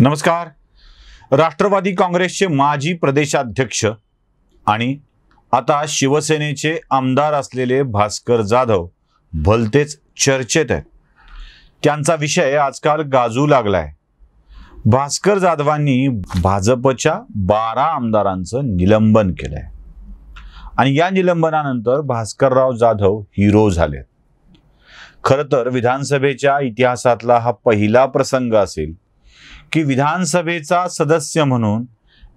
नमस्कार राष्ट्रवादी काँग्रेसचे माजी प्रदेशाध्यक्ष आणि आता शिवसेनेचे आमदार असलेले भास्कर जाधव भलतेच चर्चेत आहेत त्यांचा विषय आजकाल गाजू लागलाय भास्कर जाधवांनी भाजपच्या बारा आमदारांचं निलंबन केलंय आणि या निलंबनानंतर भास्करराव जाधव हिरो झाले खरं तर विधानसभेच्या इतिहासातला हा पहिला प्रसंग असेल की विधानसभेचा सदस्य म्हणून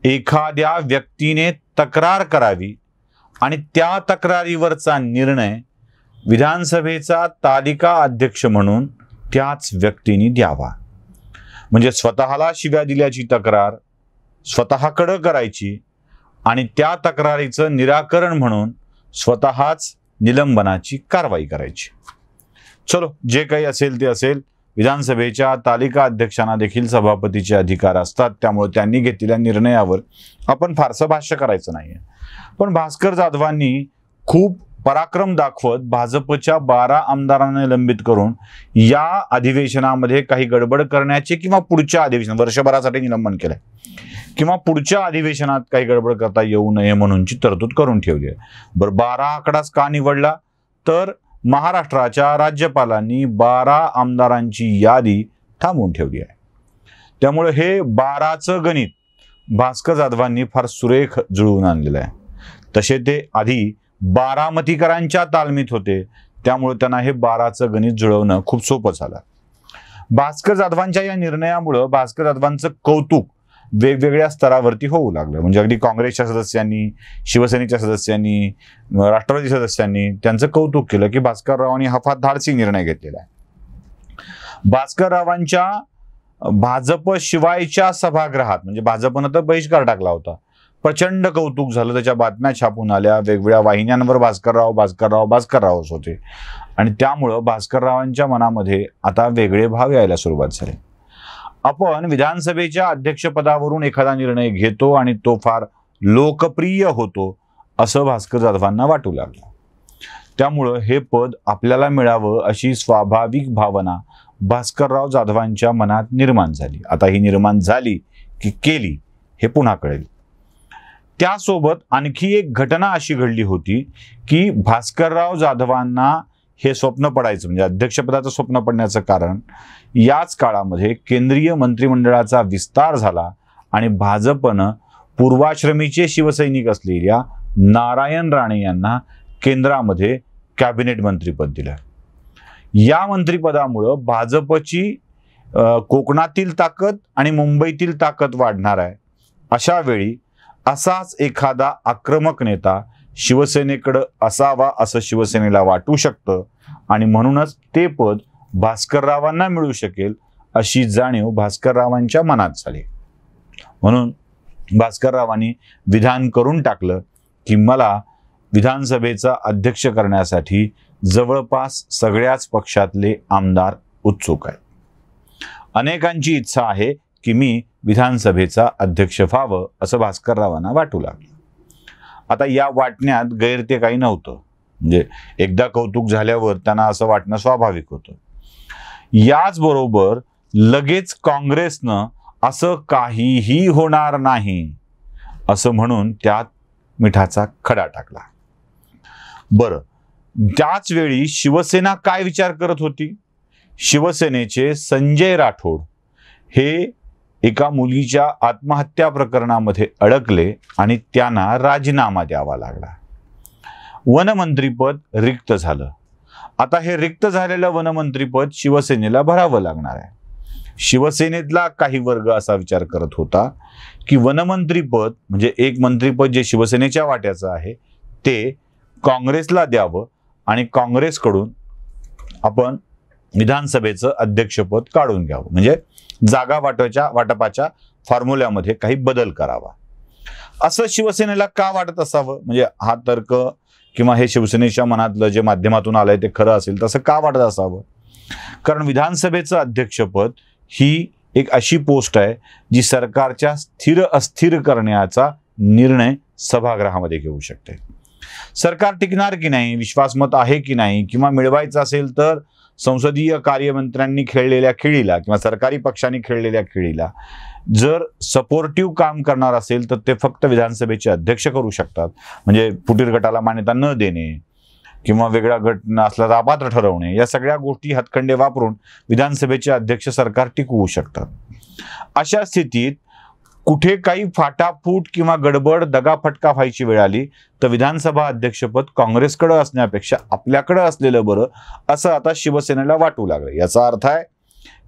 एखाद्या व्यक्तीने तक्रार करावी आणि त्या तक्रारीवरचा निर्णय विधानसभेचा तालिका अध्यक्ष म्हणून त्याच व्यक्तीने द्यावा म्हणजे स्वतःला शिव्या दिल्याची तक्रार स्वतःकडं करायची आणि त्या तक्रारीचं निराकरण म्हणून स्वतःच निलंबनाची कारवाई करायची चलो जे काही असेल ते असेल विधानसभेच्या तालिका अध्यक्षांना देखील सभापतीचे अधिकार असतात त्यामुळे त्यांनी घेतलेल्या निर्णयावर आपण फारसं भाष्य करायचं नाही पण भास्कर जाधवांनी खूप पराक्रम दाखवत भाजपच्या बारा आमदारांना निलंबित करून या अधिवेशनामध्ये काही गडबड करण्याचे किंवा पुढच्या अधिवेशन वर्षभरासाठी निलंबन केलंय किंवा पुढच्या अधिवेशनात काही गडबड करता येऊ नये म्हणूनची तरतूद करून ठेवली आहे बरं बारा आकडाच का निवडला तर महाराष्ट्राच्या राज्यपालांनी बारा आमदारांची यादी थांबवून ठेवली आहे त्यामुळे हे बाराचं गणित भास्कर जाधवांनी फार सुरेख जुळवून आणलेलं आहे तसे ते आधी बारामतीकरांच्या तालमीत होते त्यामुळे त्यांना हे बाराचं गणित जुळवणं खूप सोपं झालं भास्कर जाधवांच्या या निर्णयामुळं भास्कर जाधवांचं कौतुक वेगवेगळ्या स्तरावरती होऊ लागलं म्हणजे अगदी काँग्रेसच्या सदस्यांनी शिवसेनेच्या सदस्यांनी राष्ट्रवादी सदस्यांनी त्यांचं कौतुक केलं की भास्कररावांनी हा फार धाडसी निर्णय घेतलेला आहे भास्कररावांच्या भाजप शिवायच्या सभागृहात म्हणजे भाजपनं तर बहिष्कार टाकला होता प्रचंड कौतुक झालं त्याच्या बातम्या छापून आल्या वेगवेगळ्या वाहिन्यांवर भास्करराव भास्करराव भास्कररावच होते आणि त्यामुळं भास्कररावांच्या मनामध्ये आता वेगळे भाव यायला सुरुवात झाली आपण विधानसभेच्या अध्यक्षपदावरून एखादा निर्णय घेतो आणि तो फार लोकप्रिय होतो असं भास्कर जाधवांना वाटू लागलं त्यामुळं हे पद आपल्याला मिळावं अशी स्वाभाविक भावना भास्करराव जाधवांच्या मनात निर्माण झाली आता ही निर्माण झाली की केली हे पुन्हा कळेल त्यासोबत आणखी एक घटना अशी घडली होती की भास्करराव जाधवांना हे स्वप्न पडायचं म्हणजे अध्यक्षपदाचं स्वप्न पडण्याचं कारण याच काळामध्ये केंद्रीय मंत्रिमंडळाचा विस्तार झाला आणि भाजपनं पूर्वाश्रमीचे शिवसैनिक असलेल्या नारायण राणे यांना केंद्रामध्ये कॅबिनेट मंत्रीपद दिलं या मंत्रिपदामुळं भाजपची कोकणातील ताकद आणि मुंबईतील ताकद वाढणार आहे अशा वेळी असाच एखादा आक्रमक नेता शिवसेनेकडं असावा असं शिवसेनेला वाटू शकतं आणि म्हणूनच ते पद भास्कररावांना मिळू शकेल अशी जाणीव भास्कररावांच्या मनात झाली म्हणून भास्कररावांनी विधान करून टाकलं की मला विधानसभेचा अध्यक्ष करण्यासाठी जवळपास सगळ्याच पक्षातले आमदार उत्सुक आहेत अनेकांची इच्छा आहे की मी विधानसभेचा अध्यक्ष व्हावं असं भास्कररावांना वाटू लागलं आता या वाटण्यात गैर ते काही नव्हतं म्हणजे एकदा कौतुक झाल्यावर त्यांना असं वाटणं स्वाभाविक होतं याचबरोबर लगेच काँग्रेसनं असं काहीही होणार नाही असं म्हणून त्यात मिठाचा खडा टाकला बरं त्याच वेळी शिवसेना काय विचार करत होती शिवसेनेचे संजय राठोड हे एका मुलीच्या आत्महत्या प्रकरणामध्ये अडकले आणि त्यांना राजीनामा द्यावा लागला वनमंत्रीपद रिक्त झालं आता हे रिक्त झालेलं वनमंत्रीपद शिवसेनेला भरावं लागणार आहे शिवसेनेतला काही वर्ग असा विचार करत होता की वनमंत्रीपद म्हणजे एक मंत्रीपद जे शिवसेनेच्या वाट्याचं आहे ते काँग्रेसला द्यावं आणि काँग्रेसकडून आपण विधानसभेचं अध्यक्षपद काढून घ्यावं म्हणजे जागा वाटपाच्या वाटपाच्या फॉर्म्युल्यामध्ये काही बदल करावा असं शिवसेनेला का वाटत असावं म्हणजे हा तर्क किंवा हे शिवसेनेच्या मनातलं जे माध्यमातून आलंय ते खरं असेल तसं का वाटत असावं कारण विधानसभेचं अध्यक्षपद ही एक अशी पोस्ट आहे जी सरकारच्या स्थिर अस्थिर करण्याचा निर्णय सभागृहामध्ये घेऊ शकते सरकार टिकणार की नाही विश्वासमत आहे की नाही किंवा मिळवायचं असेल तर संसदीय कार्यमंत्र्यांनी खेळलेल्या खेळीला किंवा सरकारी पक्षांनी खेळलेल्या खेळीला जर सपोर्टिव्ह काम करणार असेल तर ते फक्त विधानसभेचे अध्यक्ष करू शकतात म्हणजे पुटीर गटाला मान्यता न देणे किंवा वेगळा गट असला तर अपात्र ठरवणे या सगळ्या गोष्टी हातखंडे वापरून विधानसभेचे अध्यक्ष सरकार टिकवू शकतात अशा स्थितीत कुठे काही फाटाफूट किंवा गडबड दगाफटका व्हायची वेळ आली तर विधानसभा अध्यक्षपद काँग्रेसकडे असण्यापेक्षा आपल्याकडं असलेलं बरं असं आता शिवसेनेला वाटू लागलं याचा अर्थ आहे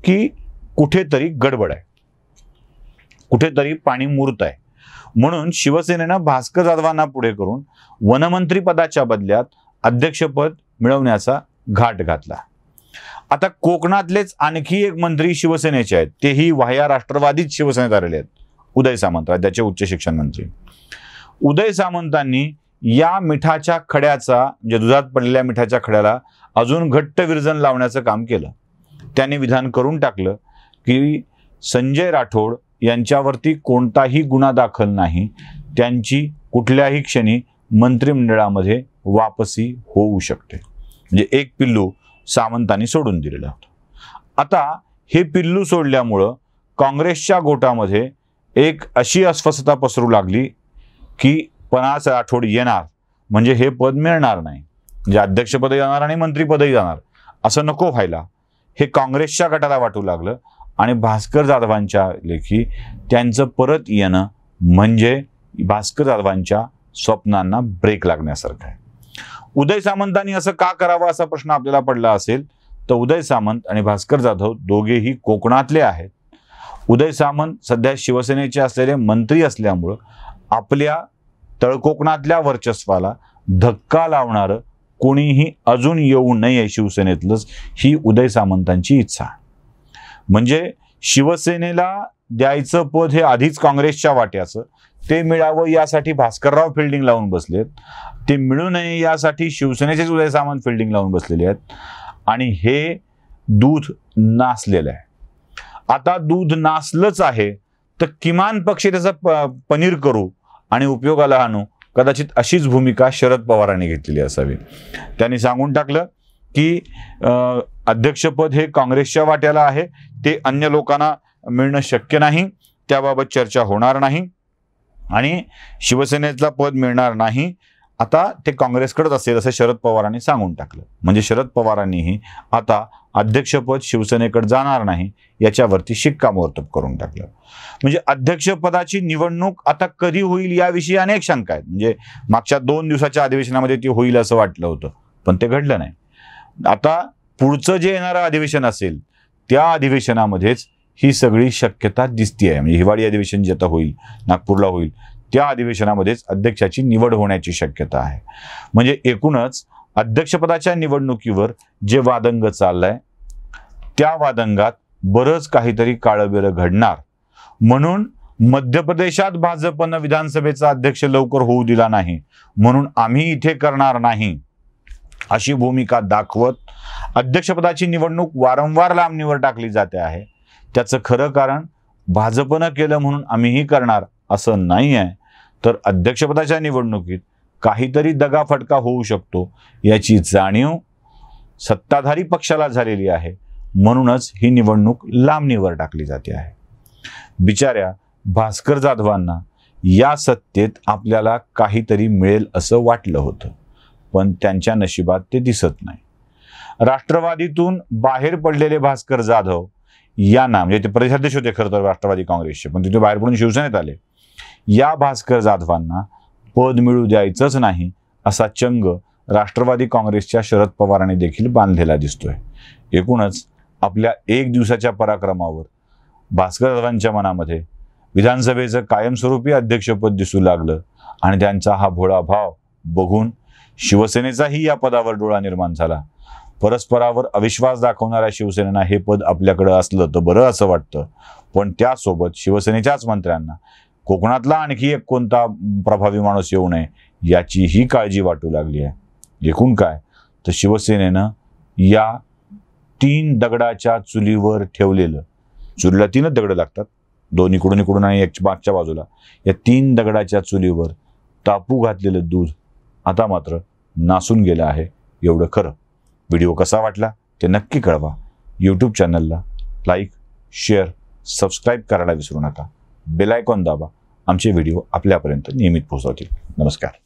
की कुठेतरी गडबड आहे कुठेतरी पाणी मुरत आहे म्हणून शिवसेनेनं भास्कर जाधवांना पुढे करून वनमंत्री पदाच्या बदल्यात अध्यक्षपद मिळवण्याचा घाट घातला आता कोकणातलेच आणखी एक मंत्री शिवसेनेचे आहेत तेही वाह्या राष्ट्रवादीत शिवसेनेत आलेले आहेत उदय सामंत राज्याचे उच्च शिक्षण मंत्री उदय सामंतांनी या मिठाच्या खड्याचा म्हणजे दुधात पडलेल्या मिठाच्या खड्याला अजून घट्ट विरजन लावण्याचं काम केलं त्यांनी विधान करून टाकलं की संजय राठोड यांच्यावरती कोणताही गुन्हा दाखल नाही त्यांची कुठल्याही क्षणी मंत्रिमंडळामध्ये वापसी होऊ शकते म्हणजे एक पिल्लू सामंतांनी सोडून दिलेला होता आता हे पिल्लू सोडल्यामुळं काँग्रेसच्या गोटामध्ये एक अशी अस्वस्थता पसरू लागली की पणास राठोड येणार म्हणजे हे पद मिळणार नाही म्हणजे अध्यक्षपदही जाणार आणि मंत्रीपदही जाणार असं नको व्हायला हे काँग्रेसच्या गटाला वाटू लागलं आणि भास्कर जाधवांच्या लेखी त्यांचं परत येणं म्हणजे भास्कर जाधवांच्या स्वप्नांना ब्रेक लागण्यासारखं आहे उदय सामंतांनी असं का करावं असा प्रश्न आपल्याला पडला असेल तर उदय सामंत आणि भास्कर जाधव दोघेही कोकणातले आहेत उदय सामंत सध्या शिवसेनेचे असलेले मंत्री असल्यामुळं आपल्या तळकोकणातल्या वर्चस्वाला धक्का लावणारं कोणीही अजून येऊ नये शिवसेनेतलंच ही उदय सामंतांची इच्छा म्हणजे शिवसेनेला द्यायचं पद हे आधीच काँग्रेसच्या वाट्याचं ते मिळावं यासाठी भास्करराव फिल्डिंग लावून बसलेत ते मिळू नये यासाठी शिवसेनेचेच उदय सामंत फिल्डिंग लावून बसलेले आहेत आणि हे दूध नासलेलं आहे आता दूध नासलंच आहे तर किमान पक्षी त्याचा पनीर करू आणि उपयोगाला आणू कदाचित अशीच भूमिका शरद पवारांनी घेतलेली असावी त्यांनी सांगून टाकलं की अध्यक्षपद हे काँग्रेसच्या वाट्याला आहे ते अन्य लोकांना मिळणं शक्य नाही त्याबाबत चर्चा होणार नाही आणि शिवसेनेचा पद मिळणार नाही आता ते काँग्रेसकडेच असेल असं शरद पवारांनी सांगून टाकलं म्हणजे शरद पवारांनीही आता अध्यक्षपद शिवसेनेकडे जाणार नाही याच्यावरती शिक्कामोर्तब करून टाकलं म्हणजे अध्यक्षपदाची निवडणूक आता कधी होईल याविषयी अनेक शंका आहेत म्हणजे मागच्या दोन दिवसाच्या अधिवेशनामध्ये ती होईल असं वाटलं होतं पण ते घडलं नाही आता पुढचं जे येणारं अधिवेशन असेल त्या अधिवेशनामध्येच ही सगळी शक्यता दिसते आहे म्हणजे हिवाळी अधिवेशन जे आता होईल नागपूरला होईल त्या अधिवेशनामध्येच अध्यक्षाची निवड होण्याची शक्यता आहे म्हणजे एकूणच अध्यक्षपदाच्या निवडणुकीवर जे वादंग चाललंय त्या वादंगात बरंच काहीतरी काळबेरं घडणार म्हणून मध्य प्रदेशात भाजपनं विधानसभेचा अध्यक्ष लवकर होऊ दिला नाही म्हणून आम्ही इथे करणार नाही अशी भूमिका दाखवत अध्यक्षपदाची निवडणूक वारंवार लांबणीवर टाकली जाते आहे त्याचं खरं कारण भाजपनं केलं म्हणून आम्हीही करणार असं नाही आहे तर अध्यक्षपदाच्या निवडणुकीत काहीतरी दगाफटका होऊ शकतो याची जाणीव सत्ताधारी पक्षाला झालेली आहे म्हणूनच ही निवडणूक लांबणीवर टाकली जाते आहे बिचाऱ्या भास्कर जाधवांना या सत्तेत आपल्याला काहीतरी मिळेल असं वाटलं होतं पण त्यांच्या नशिबात ते दिसत नाही राष्ट्रवादीतून बाहेर पडलेले भास्कर जाधव यांना म्हणजे ते प्रदेशाध्यक्ष होते खरं तर राष्ट्रवादी काँग्रेसचे पण तिथे बाहेर पडून शिवसेनेत आले या भास्कर जाधवांना पद मिळू द्यायचंच नाही असा चंग राष्ट्रवादी काँग्रेसच्या शरद पवारांनी देखील बांधलेला दिसतोय एकूणच आपल्या एक दिवसाच्या पराक्रमावर भास्कर जाधवांच्या मनामध्ये विधानसभेचं कायमस्वरूपी अध्यक्षपद दिसू लागलं आणि त्यांचा हा भोळा भाव बघून शिवसेनेचाही या पदावर डोळा निर्माण झाला परस्परावर अविश्वास दाखवणाऱ्या शिवसेनेनं हे पद आपल्याकडं असलं तर बरं असं वाटतं पण त्यासोबत शिवसेनेच्याच मंत्र्यांना कोकणातला आणखी एक कोणता प्रभावी माणूस येऊ नये याचीही काळजी वाटू लागली आहे एकूण काय तर शिवसेनेनं या तीन दगडाच्या चुलीवर ठेवलेलं चुलीला तीनच दगडं लागतात दोन इकडून इकडून आणि एक मागच्या बाजूला या तीन दगडाच्या चुलीवर तापू घातलेलं दूध आता मात्र नासून गेलं आहे एवढं खरं व्हिडिओ कसा वाटला ते नक्की कळवा यूट्यूब चॅनलला लाईक शेअर सबस्क्राईब करायला विसरू नका बेलायकॉन दाबा आमचे व्हिडिओ आपल्यापर्यंत नियमित पोहोचवतील नमस्कार